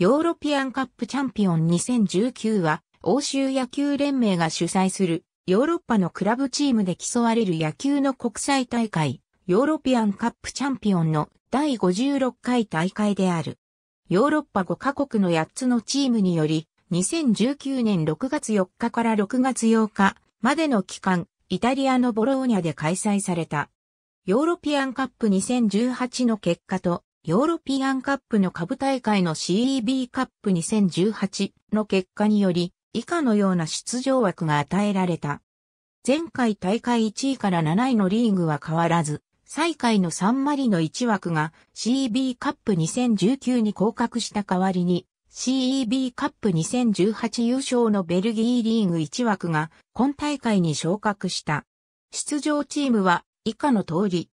ヨーロピアンカップチャンピオン2019は、欧州野球連盟が主催する、ヨーロッパのクラブチームで競われる野球の国際大会、ヨーロピアンカップチャンピオンの第56回大会である。ヨーロッパ5カ国の8つのチームにより、2019年6月4日から6月8日までの期間、イタリアのボローニャで開催された。ヨーロピアンカップ2018の結果とヨーロピアンカップの下部大会の CEB カップ2018の結果により、以下のような出場枠が与えられた。前回大会1位から7位のリーグは変わらず、最下位のサンマリの1枠が CEB カップ2019に降格した代わりに、CEB カップ2018優勝のベルギーリーグ1枠が今大会に昇格した。出場チームは以下の通り。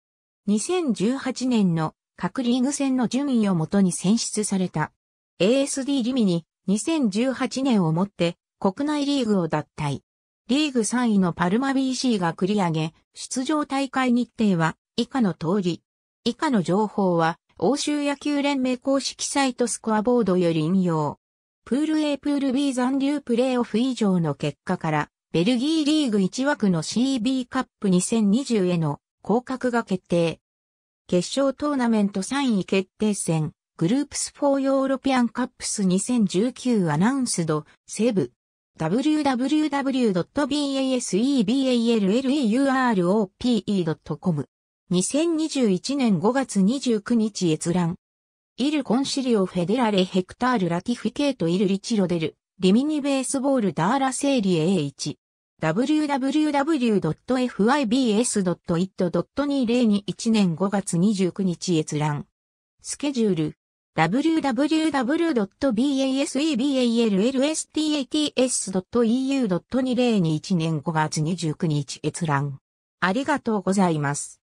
2018年の各リーグ戦の順位をもとに選出された。ASD リミに2018年をもって国内リーグを脱退。リーグ3位のパルマ BC が繰り上げ、出場大会日程は以下の通り。以下の情報は欧州野球連盟公式サイトスコアボードより引用。プール A プール B 残留プレーオフ以上の結果から、ベルギーリーグ1枠の CB カップ2020への降格が決定。決勝トーナメント3位決定戦、グループス4ヨーロピアンカップス2019アナウンスド、セブ。www.baseballeurope.com 2021年5月29日閲覧。イル・コンシリオ・フェデラレ・ヘクタール・ラティフィケート・イル・リチロデル、リミニ・ベースボール・ダーラ・セーリエ A1。www.fibs.it.2021 年5月29日閲覧。スケジュール。www.baseballstats.eu.2021 年5月29日閲覧。ありがとうございます。